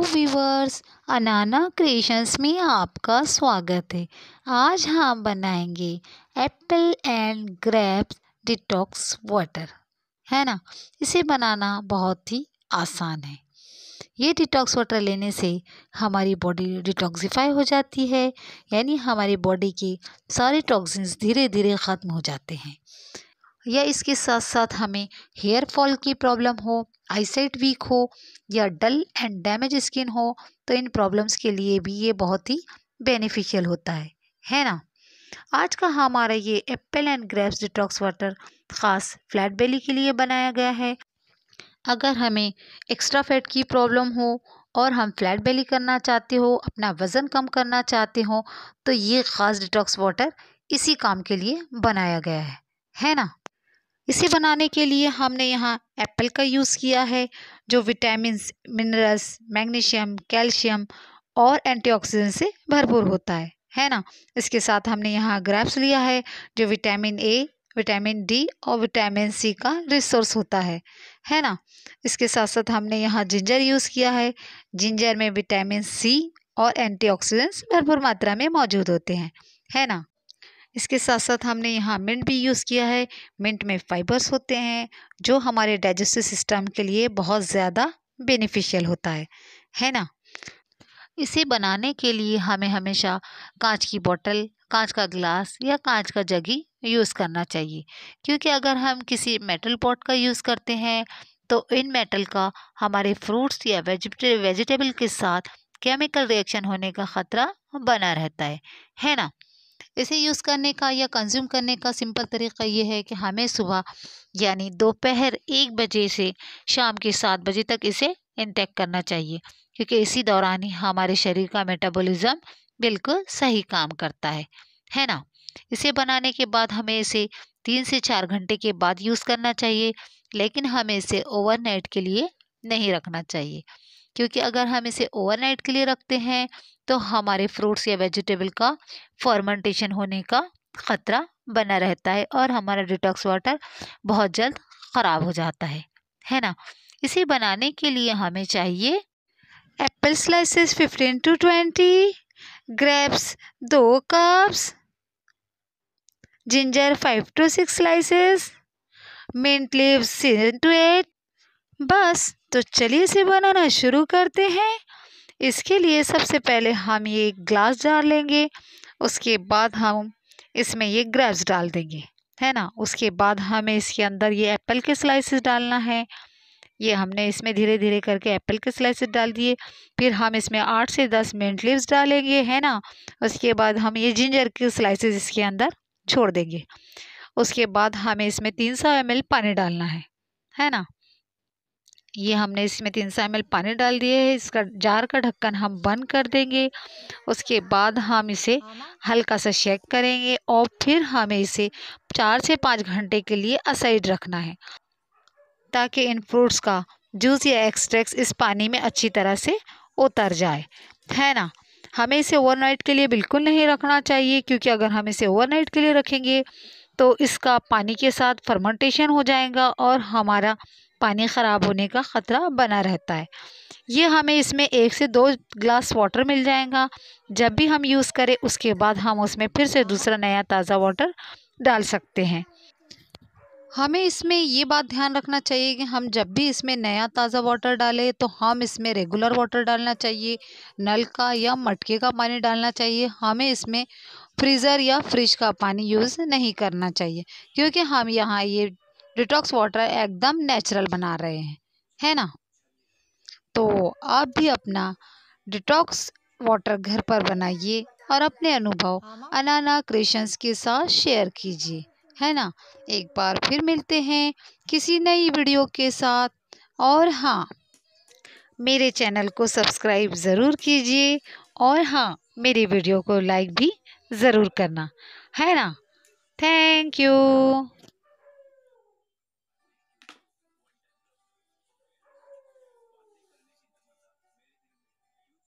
hello viewers अनाना creations में आपका स्वागत है आज हम बनाएंगे apple and grapes detox water है ना इसे बनाना बहुत ही आसान है ये डिटॉक्स वाटर लेने से हमारी बॉडी डिटॉक्सिफाई हो जाती है यानी हमारी बॉडी के सारे टॉक्सिन्स धीरे धीरे ख़त्म हो जाते हैं या इसके साथ साथ हमें हेयर फॉल की प्रॉब्लम हो आईसाइट वीक हो या डल एंड डैमेज स्किन हो तो इन प्रॉब्लम्स के लिए भी ये बहुत ही बेनिफिशियल होता है है ना आज का हमारा ये apple and grapes detox water ख़ास फ्लैट बेली के लिए बनाया गया है अगर हमें एक्स्ट्रा फैट की प्रॉब्लम हो और हम फ्लैट बेली करना चाहते हो अपना वज़न कम करना चाहते हो तो ये ख़ास डिटॉक्स वाटर इसी काम के लिए बनाया गया है है ना इसे बनाने के लिए हमने यहाँ एप्पल का यूज़ किया है जो विटामिन मिनरल्स मैग्नीशियम कैल्शियम और एंटीऑक्सीडेंट से भरपूर होता है है ना इसके साथ हमने यहाँ ग्रैप्स लिया है जो विटामिन ए विटामिन डी और विटामिन सी का रिसोर्स होता है है ना इसके साथ साथ हमने यहाँ जिंजर यूज़ किया है जिंजर में विटामिन सी और एंटीऑक्सीडेंट्स भरपूर मात्रा में मौजूद होते हैं है ना इसके साथ साथ हमने यहाँ मिंट भी यूज़ किया है मिंट में फाइबर्स होते हैं जो हमारे डाइजेस्टिव सिस्टम के लिए बहुत ज़्यादा बेनिफिशियल होता है है ना इसे बनाने के लिए हमें हमेशा कांच की बोतल कांच का ग्लास या कांच का जगी यूज़ करना चाहिए क्योंकि अगर हम किसी मेटल पॉट का यूज़ करते हैं तो इन मेटल का हमारे फ्रूट्स या वेजिटेबल के साथ केमिकल रिएक्शन होने का ख़तरा बना रहता है है ना इसे यूज़ करने का या कंज्यूम करने का सिंपल तरीका ये है कि हमें सुबह यानी दोपहर एक बजे से शाम के सात बजे तक इसे इंटेक करना चाहिए क्योंकि इसी दौरान ही हमारे शरीर का मेटाबॉलिज्म बिल्कुल सही काम करता है है ना इसे बनाने के बाद हमें इसे तीन से चार घंटे के बाद यूज़ करना चाहिए लेकिन हमें इसे ओवरनाइट के लिए नहीं रखना चाहिए क्योंकि अगर हम इसे ओवरनाइट के लिए रखते हैं तो हमारे फ्रूट्स या वेजिटेबल का फॉर्मेंटेशन होने का ख़तरा बना रहता है और हमारा डिटॉक्स वाटर बहुत जल्द ख़राब हो जाता है है ना इसे बनाने के लिए हमें चाहिए apple slices fifteen to twenty grapes दो cups ginger five to six slices mint leaves seven to eight बस तो चलिए इसे बनाना शुरू करते हैं इसके लिए सबसे पहले हम ये ग्लास डाल लेंगे उसके बाद हम इसमें ये ग्रेप्स डाल देंगे है ना उसके बाद हमें इसके अंदर ये एप्पल के स्लाइसेस डालना है ये हमने इसमें धीरे धीरे करके एप्पल के स्लाइसेस डाल दिए फिर हम इसमें आठ से दस मिनट लिप्स डालेंगे है ना उसके बाद हम ये जिंजर के स्लाइसेस इसके अंदर छोड़ देंगे उसके बाद हमें इसमें तीन सौ एम पानी डालना है है ना ये हमने इसमें तीन सौ एम पानी डाल दिए है इसका जार का ढक्कन हम बंद कर देंगे उसके बाद हम इसे हल्का सा शेक करेंगे और फिर हमें इसे चार से पाँच घंटे के लिए असाइड रखना है ताकि इन फ्रूट्स का जूस या एक्सट्रैक्ट इस पानी में अच्छी तरह से उतर जाए है ना हमें इसे ओवरनाइट के लिए बिल्कुल नहीं रखना चाहिए क्योंकि अगर हम इसे ओवरनाइट के लिए रखेंगे तो इसका पानी के साथ फर्मेंटेशन हो जाएगा और हमारा पानी ख़राब होने का ख़तरा बना रहता है ये हमें इसमें एक से दो ग्लास वाटर मिल जाएगा जब भी हम यूज़ करें उसके बाद हम उसमें फिर से दूसरा नया ताज़ा वाटर डाल सकते हैं हमें इसमें ये बात ध्यान रखना चाहिए कि हम जब भी इसमें नया ताज़ा वाटर डालें तो हम इसमें रेगुलर वाटर डालना चाहिए नल का या मटके का पानी डालना चाहिए हमें इसमें फ्रीज़र या फ्रिज का पानी यूज़ नहीं करना चाहिए क्योंकि हम यहाँ ये डिटॉक्स वाटर एकदम नेचुरल बना रहे हैं है ना तो आप भी अपना डिटॉक्स वाटर घर पर बनाइए और अपने अनुभव अनाना क्रिएशंस के साथ शेयर कीजिए है ना एक बार फिर मिलते हैं किसी नई वीडियो के साथ और हाँ मेरे चैनल को सब्सक्राइब ज़रूर कीजिए और हाँ मेरी वीडियो को लाइक भी ज़रूर करना है ना थैंक यू